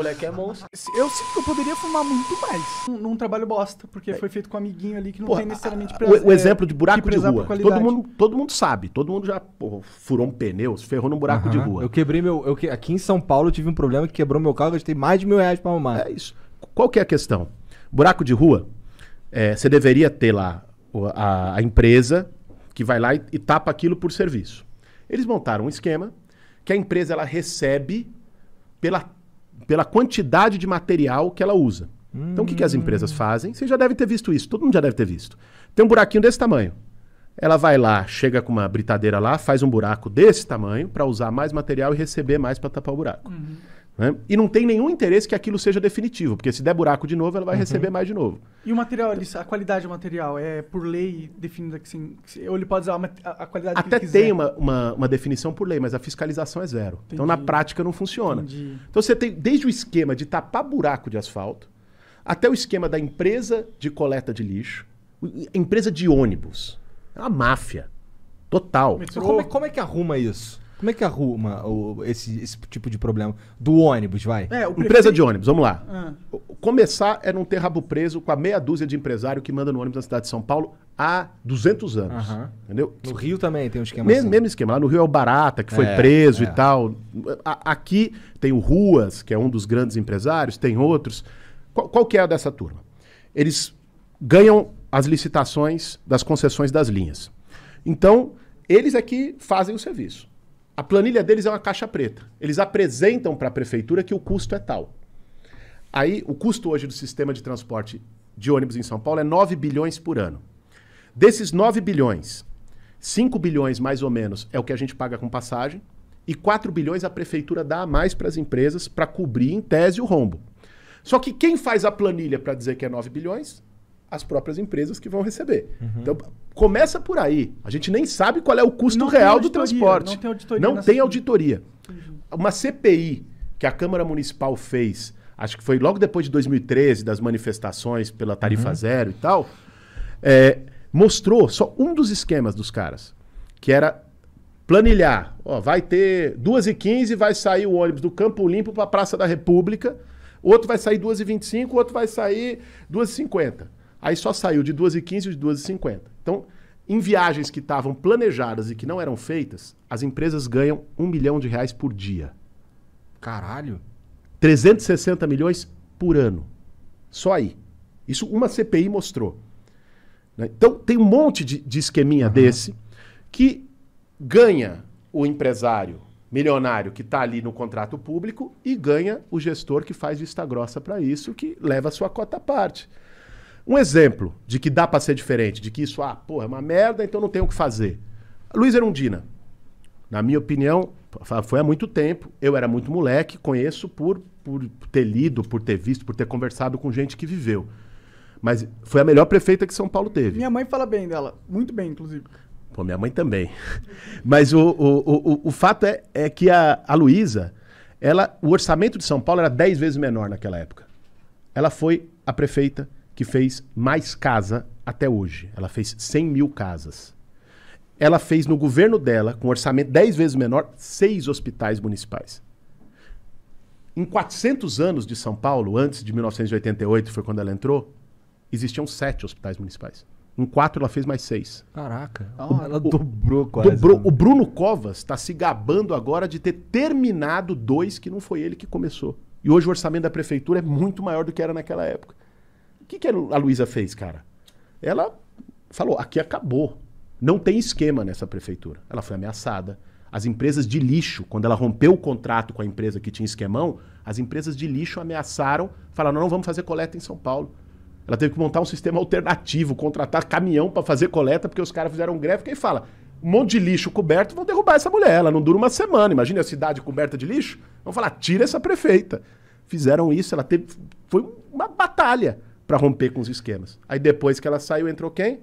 moleque é monstro. Eu sinto que eu poderia fumar muito mais num, num trabalho bosta, porque é. foi feito com um amiguinho ali que não porra, tem necessariamente prazer, o, o exemplo de buraco de rua. Todo mundo, todo mundo sabe, todo mundo já porra, furou um pneu, se ferrou num buraco uhum. de rua. Eu quebrei meu. Eu, aqui em São Paulo eu tive um problema que quebrou meu carro, eu gastei mais de mil reais pra arrumar. É isso. Qual que é a questão? Buraco de rua, é, você deveria ter lá a, a, empresa que vai lá e, e tapa aquilo por serviço. Eles montaram um esquema que a empresa ela recebe pela pela quantidade de material que ela usa. Hum. Então, o que, que as empresas fazem? Você já deve ter visto isso, todo mundo já deve ter visto. Tem um buraquinho desse tamanho. Ela vai lá, chega com uma britadeira lá, faz um buraco desse tamanho para usar mais material e receber mais para tapar o buraco. Uhum. Né? E não tem nenhum interesse que aquilo seja definitivo, porque se der buraco de novo, ela vai uhum. receber mais de novo. E o material, a qualidade do material é por lei definida que sim, ou ele pode usar a, qualidade Até que tem uma, uma, uma, definição por lei, mas a fiscalização é zero. Entendi. Então na prática não funciona. Entendi. Então você tem desde o esquema de tapar buraco de asfalto, até o esquema da empresa de coleta de lixo, empresa de ônibus. É uma máfia. Total. Como, é, como é que arruma isso? Como é que arruma o, esse, esse tipo de problema? Do ônibus, vai. É, Empresa de ônibus, vamos lá. Ah. Começar é não ter rabo preso com a meia dúzia de empresário que manda no ônibus na cidade de São Paulo há 200 anos. Entendeu? No Rio também tem um esquema. Mesmo, assim. mesmo esquema. Lá no Rio é o Barata, que foi é, preso é. e tal. A, aqui tem o Ruas, que é um dos grandes empresários, tem outros. Qual, qual que é a dessa turma? Eles ganham as licitações das concessões das linhas. Então, eles é que fazem o serviço. A planilha deles é uma caixa preta. Eles apresentam para a prefeitura que o custo é tal. Aí, o custo hoje do sistema de transporte de ônibus em São Paulo é 9 bilhões por ano. Desses 9 bilhões, 5 bilhões mais ou menos é o que a gente paga com passagem e 4 bilhões a prefeitura dá a mais para as empresas para cobrir, em tese, o rombo. Só que quem faz a planilha para dizer que é 9 bilhões as próprias empresas que vão receber. Uhum. Então, começa por aí. A gente nem sabe qual é o custo não real do transporte. Não tem auditoria. Não tem auditoria. Uhum. Uma CPI que a Câmara Municipal fez, acho que foi logo depois de 2013, das manifestações pela tarifa uhum. zero e tal, é, mostrou só um dos esquemas dos caras, que era planilhar. Ó, vai ter 2h15, vai sair o ônibus do Campo Limpo para a Praça da República, outro vai sair 2h25, outro vai sair 2h50. Aí só saiu de 2,15 e de 2,50. Então, em viagens que estavam planejadas e que não eram feitas, as empresas ganham um milhão de reais por dia. Caralho! 360 milhões por ano. Só aí. Isso uma CPI mostrou. Né? Então, tem um monte de, de esqueminha uhum. desse que ganha o empresário milionário que está ali no contrato público e ganha o gestor que faz vista grossa para isso, que leva a sua cota à parte. Um exemplo de que dá para ser diferente, de que isso, ah, porra, é uma merda, então não tem o que fazer. Luiz Erundina, na minha opinião, foi há muito tempo. Eu era muito moleque, conheço por, por ter lido, por ter visto, por ter conversado com gente que viveu. Mas foi a melhor prefeita que São Paulo teve. Minha mãe fala bem dela, muito bem, inclusive. Pô, minha mãe também. Mas o, o, o, o fato é, é que a, a Luísa, ela, o orçamento de São Paulo era 10 vezes menor naquela época. Ela foi a prefeita que fez mais casa até hoje. Ela fez 100 mil casas. Ela fez no governo dela, com orçamento 10 vezes menor, seis hospitais municipais. Em 400 anos de São Paulo, antes de 1988, foi quando ela entrou, existiam sete hospitais municipais. Em quatro, ela fez mais seis. Caraca. O, ela dobrou quase. Dobrou. Né? O Bruno Covas está se gabando agora de ter terminado dois que não foi ele que começou. E hoje o orçamento da prefeitura é muito maior do que era naquela época que, que a Luísa fez, cara? Ela falou: aqui acabou. Não tem esquema nessa prefeitura. Ela foi ameaçada. As empresas de lixo, quando ela rompeu o contrato com a empresa que tinha esquemão, as empresas de lixo ameaçaram, falaram: não, não vamos fazer coleta em São Paulo. Ela teve que montar um sistema alternativo, contratar caminhão para fazer coleta, porque os caras fizeram greve. Quem fala? Um monte de lixo coberto, vão derrubar essa mulher. Ela não dura uma semana. Imagina a cidade coberta de lixo. Vão falar: tira essa prefeita. Fizeram isso, ela teve. Foi uma batalha para romper com os esquemas. Aí depois que ela saiu, entrou quem?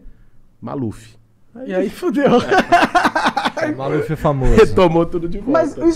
Maluf. Aí... E aí fudeu. É. Maluf é famoso. Retomou tudo de volta. Mas isso...